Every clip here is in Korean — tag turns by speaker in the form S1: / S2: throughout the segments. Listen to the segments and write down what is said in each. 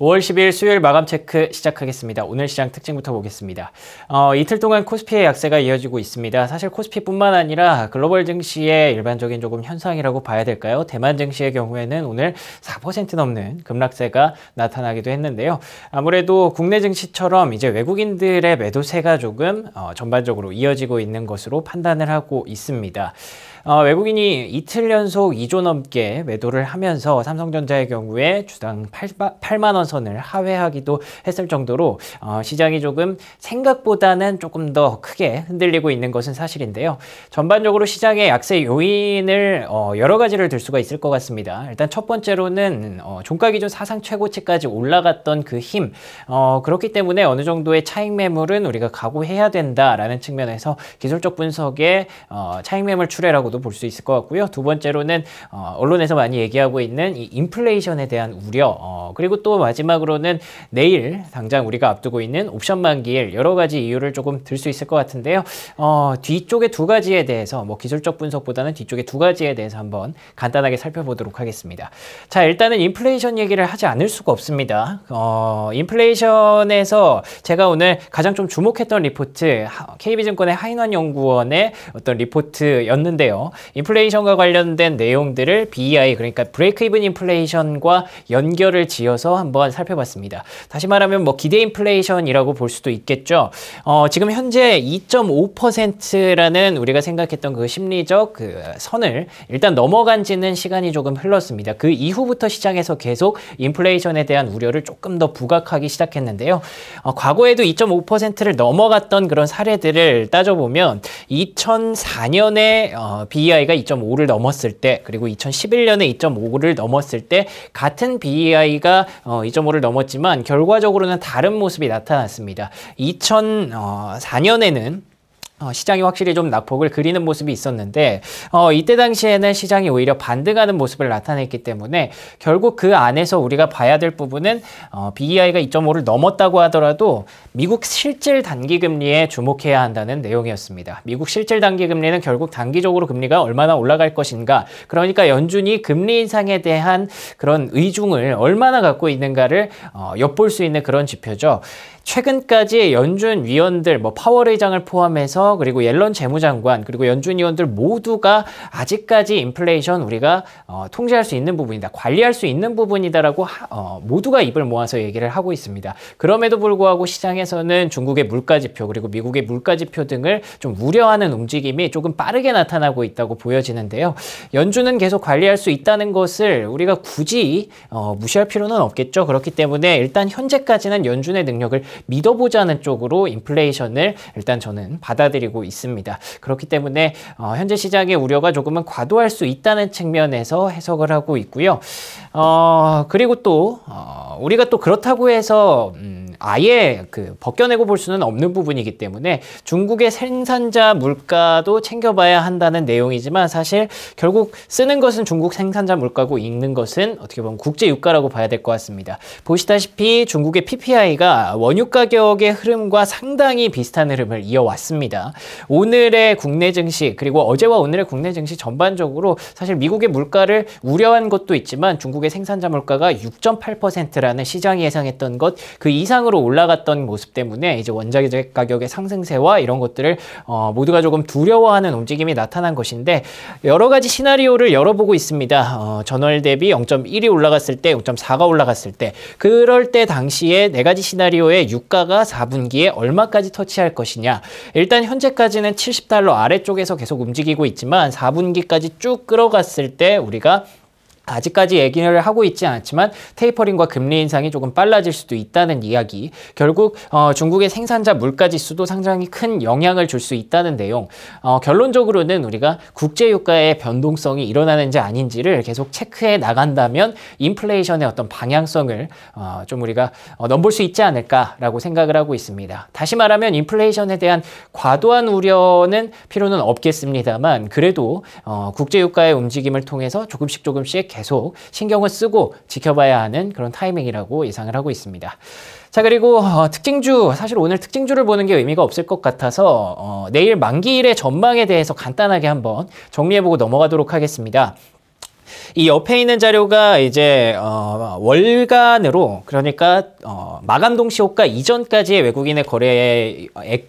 S1: 5월 10일 수요일 마감 체크 시작하겠습니다. 오늘 시장 특징부터 보겠습니다. 어, 이틀 동안 코스피의 약세가 이어지고 있습니다. 사실 코스피뿐만 아니라 글로벌 증시의 일반적인 조금 현상이라고 봐야 될까요? 대만 증시의 경우에는 오늘 4% 넘는 급락세가 나타나기도 했는데요. 아무래도 국내 증시처럼 이제 외국인들의 매도세가 조금 어, 전반적으로 이어지고 있는 것으로 판단을 하고 있습니다. 어, 외국인이 이틀 연속 2조 넘게 매도를 하면서 삼성전자의 경우에 주당 8, 만원 선을 하회하기도 했을 정도로 어, 시장이 조금 생각보다는 조금 더 크게 흔들리고 있는 것은 사실인데요. 전반적으로 시장의 약세 요인을 어, 여러 가지를 들 수가 있을 것 같습니다. 일단 첫 번째로는 어, 종가 기준 사상 최고치까지 올라갔던 그 힘, 어, 그렇기 때문에 어느 정도의 차익 매물은 우리가 각오해야 된다라는 측면에서 기술적 분석에 어, 차익 매물 출회라고 있다고도 볼수 있을 것 같고요. 두 번째로는 어, 언론에서 많이 얘기하고 있는 이 인플레이션에 대한 우려 어, 그리고 또 마지막으로는 내일 당장 우리가 앞두고 있는 옵션 만기일 여러 가지 이유를 조금 들 수 있을 것 같은데요. 어, 뒤쪽의 두 가지에 대해서 뭐 기술적 분석보다는 뒤쪽의 두 가지에 대해서 한번 간단하게 살펴보도록 하겠습니다. 자 일단은 인플레이션 얘기를 하지 않을 수가 없습니다. 어, 인플레이션에서 제가 오늘 가장 좀 주목했던 리포트 KB증권의 하인환 연구원의 어떤 리포트였는데요. 인플레이션과 관련된 내용들을 BEI 그러니까 브레이크이븐 인플레이션과 연결을 지어서 한번 살펴봤습니다. 다시 말하면 뭐 기대 인플레이션이라고 볼 수도 있겠죠. 어, 지금 현재 2.5%라는 우리가 생각했던 그 심리적 그 선을 일단 넘어간 지는 시간이 조금 흘렀습니다. 그 이후부터 시장에서 계속 인플레이션에 대한 우려를 조금 더 부각하기 시작했는데요. 어, 과거에도 2.5%를 넘어갔던 그런 사례들을 따져보면 2004년에 어, BEI가 2.5를 넘었을 때 그리고 2011년에 2.5를 넘었을 때 같은 BEI가 어, 2.5를 넘었지만 결과적으로는 다른 모습이 나타났습니다. 2004년에는 어, 시장이 확실히 좀 낙폭을 그리는 모습이 있었는데 어, 이때 당시에는 시장이 오히려 반등하는 모습을 나타냈기 때문에 결국 그 안에서 우리가 봐야 될 부분은 어, BEI가 2.5를 넘었다고 하더라도 미국 실질 단기 금리에 주목해야 한다는 내용이었습니다. 미국 실질 단기 금리는 결국 단기적으로 금리가 얼마나 올라갈 것인가 그러니까 연준이 금리 인상에 대한 그런 의중을 얼마나 갖고 있는가를 어, 엿볼 수 있는 그런 지표죠. 최근까지 연준 위원들 뭐 파월 의장을 포함해서 그리고 옐런 재무장관 그리고 연준 의원들 모두가 아직까지 인플레이션 우리가 어, 통제할 수 있는 부분이다. 관리할 수 있는 부분이다라고 하, 어, 모두가 입을 모아서 얘기를 하고 있습니다. 그럼에도 불구하고 시장에서는 중국의 물가 지표 그리고 미국의 물가 지표 등을 좀 우려하는 움직임이 조금 빠르게 나타나고 있다고 보여지는데요. 연준은 계속 관리할 수 있다는 것을 우리가 굳이 어, 무시할 필요는 없겠죠. 그렇기 때문에 일단 현재까지는 연준의 능력을 믿어보자는 쪽으로 인플레이션을 일단 저는 받아 들 받아들이고 있습니다. 그렇기 때문에 어, 현재 시장의 우려가 조금은 과도할 수 있다는 측면에서 해석을 하고 있고요. 어, 그리고 또 어, 우리가 또 그렇다고 해서 음, 아예 그 벗겨내고 볼 수는 없는 부분이기 때문에 중국의 생산자 물가도 챙겨봐야 한다는 내용이지만 사실 결국 쓰는 것은 중국 생산자 물가고 읽는 것은 어떻게 보면 국제 유가라고 봐야 될 것 같습니다. 보시다시피 중국의 PPI가 원유 가격의 흐름과 상당히 비슷한 흐름을 이어왔습니다. 오늘의 국내 증시 그리고 어제와 오늘의 국내 증시 전반적으로 사실 미국의 물가를 우려한 것도 있지만 중국의 생산자 물가가 6.8%라는 시장이 예상했던 것 그 이상으로 상승으로 올라갔던 모습 때문에 이제 원자재 가격의 상승세와 이런 것들을 어, 모두가 조금 두려워하는 움직임이 나타난 것인데 여러 가지 시나리오를 열어보고 있습니다. 어, 전월 대비 0.1이 올라갔을 때, 0.4가 올라갔을 때 그럴 때 당시에 네 가지 시나리오의 유가가 4분기에 얼마까지 터치할 것이냐 일단 현재까지는 70달러 아래쪽에서 계속 움직이고 있지만 4분기까지 쭉 끌어갔을 때 우리가 아직까지 얘기를 하고 있지 않지만 테이퍼링과 금리 인상이 조금 빨라질 수도 있다는 이야기 결국 어, 중국의 생산자 물가지수도 상당히 큰 영향을 줄 수 있다는 내용 어, 결론적으로는 우리가 국제유가의 변동성이 일어나는지 아닌지를 계속 체크해 나간다면 인플레이션의 어떤 방향성을 어, 좀 우리가 어, 넘볼 수 있지 않을까라고 생각을 하고 있습니다. 다시 말하면 인플레이션에 대한 과도한 우려는 필요는 없겠습니다만 그래도 어, 국제유가의 움직임을 통해서 조금씩 조금씩 계속 신경을 쓰고 지켜봐야 하는 그런 타이밍이라고 예상을 하고 있습니다. 자 그리고 어, 특징주 사실 오늘 특징주를 보는 게 의미가 없을 것 같아서 어, 내일 만기일의 전망에 대해서 간단하게 한번 정리해보고 넘어가도록 하겠습니다. 이 옆에 있는 자료가 이제 어, 월간으로 그러니까 어, 마감 동시효과 이전까지의 외국인의 거래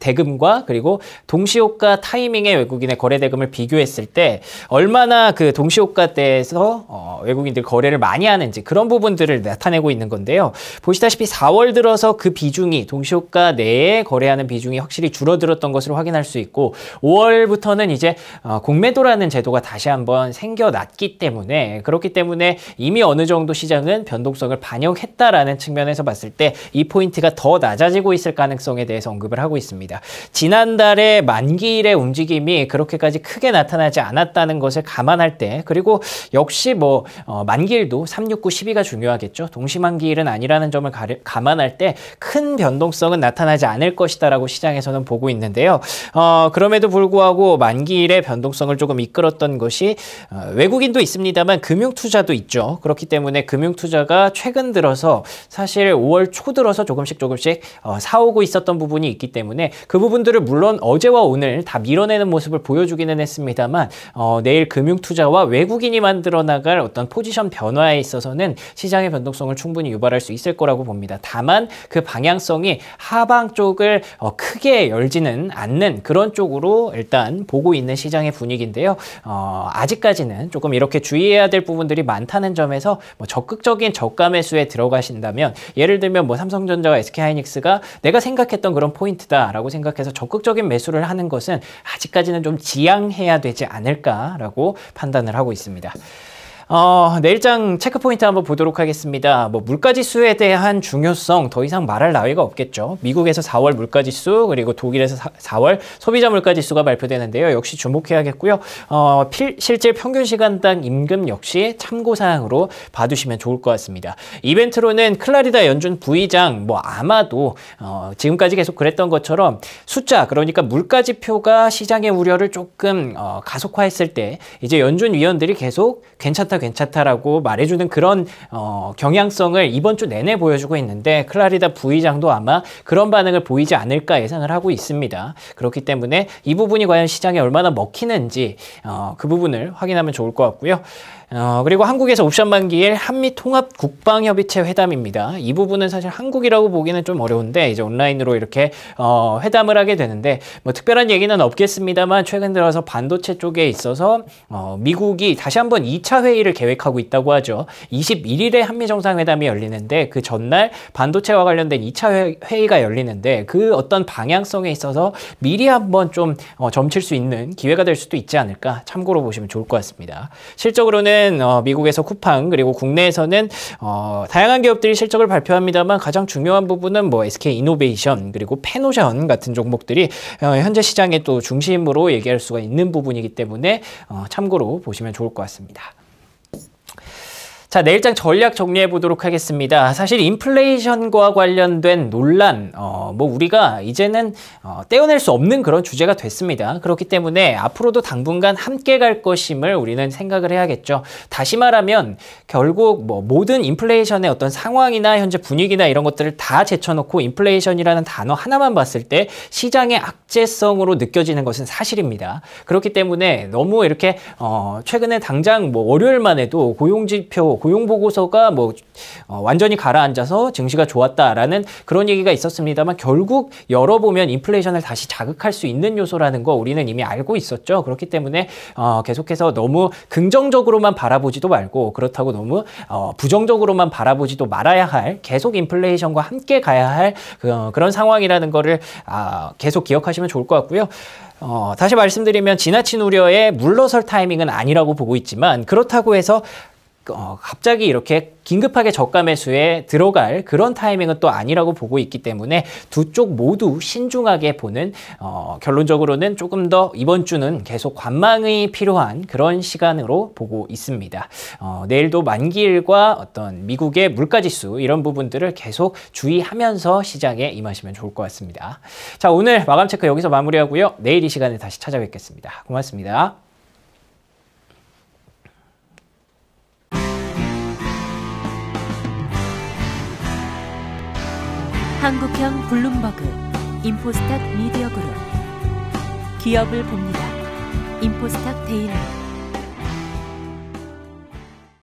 S1: 대금과 그리고 동시효과 타이밍의 외국인의 거래 대금을 비교했을 때 얼마나 그 동시효과 때에서 어, 외국인들 거래를 많이 하는지 그런 부분들을 나타내고 있는 건데요. 보시다시피 4월 들어서 그 비중이 동시효과 내에 거래하는 비중이 확실히 줄어들었던 것으로 확인할 수 있고 5월부터는 이제 어, 공매도라는 제도가 다시 한번 생겨났기 때문에 때문에 그렇기 때문에 이미 어느 정도 시장은 변동성을 반영했다라는 측면에서 봤을 때 이 포인트가 더 낮아지고 있을 가능성에 대해서 언급을 하고 있습니다. 지난달에 만기일의 움직임이 그렇게까지 크게 나타나지 않았다는 것을 감안할 때 그리고 역시 뭐 어, 만기일도 369, 12가 중요하겠죠. 동시만기일은 아니라는 점을 가려, 감안할 때 큰 변동성은 나타나지 않을 것이다라고 시장에서는 보고 있는데요. 어, 그럼에도 불구하고 만기일의 변동성을 조금 이끌었던 것이 어, 외국인도 있습니다. 있습니다만 금융 투자도 있죠. 그렇기 때문에 금융 투자가 최근 들어서 사실 5월 초 들어서 조금씩 조금씩 어, 사오고 있었던 부분이 있기 때문에 그 부분들을 물론 어제와 오늘 다 밀어내는 모습을 보여주기는 했습니다만 어, 내일 금융 투자와 외국인이 만들어 나갈 어떤 포지션 변화에 있어서는 시장의 변동성을 충분히 유발할 수 있을 거라고 봅니다. 다만 그 방향성이 하방 쪽을 어, 크게 열지는 않는 그런 쪽으로 일단 보고 있는 시장의 분위기인데요. 어, 아직까지는 조금 이렇게 주의 주의해야 될 부분들이 많다는 점에서 뭐 적극적인 저가 매수에 들어가신다면 예를 들면 뭐 삼성전자와 SK하이닉스가 내가 생각했던 그런 포인트다라고 생각해서 적극적인 매수를 하는 것은 아직까지는 좀 지양해야 되지 않을까라고 판단을 하고 있습니다. 어, 내일장 네, 체크포인트 한번 보도록 하겠습니다. 뭐 물가지수에 대한 중요성 더 이상 말할 나위가 없겠죠. 미국에서 4월 물가지수 그리고 독일에서 4, 월 소비자 물가지수가 발표되는데요. 역시 주목해야겠고요. 어, 필, 실제 평균 시간당 임금 역시 참고사항으로 봐두시면 좋을 것 같습니다. 이벤트로는 클라리다 연준 부의장 뭐 아마도 어, 지금까지 계속 그랬던 것처럼 숫자 그러니까 물가지표가 시장의 우려를 조금 어, 가속화했을 때 이제 연준 위원들이 계속 괜찮다 괜찮다 괜찮다라고 말해주는 그런 어, 경향성을 이번 주 내내 보여주고 있는데 클라리다 부의장도 아마 그런 반응을 보이지 않을까 예상을 하고 있습니다. 그렇기 때문에 이 부분이 과연 시장에 얼마나 먹히는지 어, 그 부분을 확인하면 좋을 것 같고요. 어, 그리고 한국에서 옵션 만기일 한미 통합 국방협의체 회담입니다. 이 부분은 사실 한국이라고 보기는 좀 어려운데 이제 온라인으로 이렇게 어, 회담을 하게 되는데 뭐 특별한 얘기는 없겠습니다만 최근 들어서 반도체 쪽에 있어서 어, 미국이 다시 한번 2차 회의를 계획하고 있다고 하죠. 21일에 한미 정상회담이 열리는데 그 전날 반도체와 관련된 2차 회, 의가 열리는데 그 어떤 방향성에 있어서 미리 한번 좀 어, 점칠 수 있는 기회가 될 수도 있지 않을까 참고로 보시면 좋을 것 같습니다. 실적으로는 최근 어, 미국에서 쿠팡 그리고 국내에서는 어, 다양한 기업들이 실적을 발표합니다만 가장 중요한 부분은 뭐 SK 이노베이션 그리고 페노션 같은 종목들이 어, 현재 시장의 또 중심으로 얘기할 수가 있는 부분이기 때문에 어, 참고로 보시면 좋을 것 같습니다. 자, 내일장 전략 정리해 보도록 하겠습니다. 사실 인플레이션과 관련된 논란, 어, 뭐 우리가 이제는 어, 떼어낼 수 없는 그런 주제가 됐습니다. 그렇기 때문에 앞으로도 당분간 함께 갈 것임을 우리는 생각을 해야겠죠. 다시 말하면 결국 뭐 모든 인플레이션의 어떤 상황이나 현재 분위기나 이런 것들을 다 제쳐놓고 인플레이션이라는 단어 하나만 봤을 때 시장의 악재성으로 느껴지는 것은 사실입니다. 그렇기 때문에 너무 이렇게 어, 최근에 당장 뭐 월요일만 해도 고용지표 고용보고서가 뭐 어, 완전히 가라앉아서 증시가 좋았다라는 그런 얘기가 있었습니다만 결국 열어보면 인플레이션을 다시 자극할 수 있는 요소라는 거 우리는 이미 알고 있었죠. 그렇기 때문에 어, 계속해서 너무 긍정적으로만 바라보지도 말고 그렇다고 너무 어, 부정적으로만 바라보지도 말아야 할 계속 인플레이션과 함께 가야 할 그, 어, 그런 상황이라는 거를 아, 계속 기억하시면 좋을 것 같고요. 어, 다시 말씀드리면 지나친 우려에 물러설 타이밍은 아니라고 보고 있지만 그렇다고 해서 어, 갑자기 이렇게 긴급하게 저가 매수에 들어갈 그런 타이밍은 또 아니라고 보고 있기 때문에 두 쪽 모두 신중하게 보는 어, 결론적으로는 조금 더 이번 주는 계속 관망이 필요한 그런 시간으로 보고 있습니다. 어, 내일도 만기일과 어떤 미국의 물가지수 이런 부분들을 계속 주의하면서 시장에 임하시면 좋을 것 같습니다. 자 오늘 마감 체크 여기서 마무리하고요. 내일 이 시간에 다시 찾아뵙겠습니다. 고맙습니다. 한국형 블룸버그 인포스탁 미디어그룹 기업을 봅니다. 인포스탁 데일리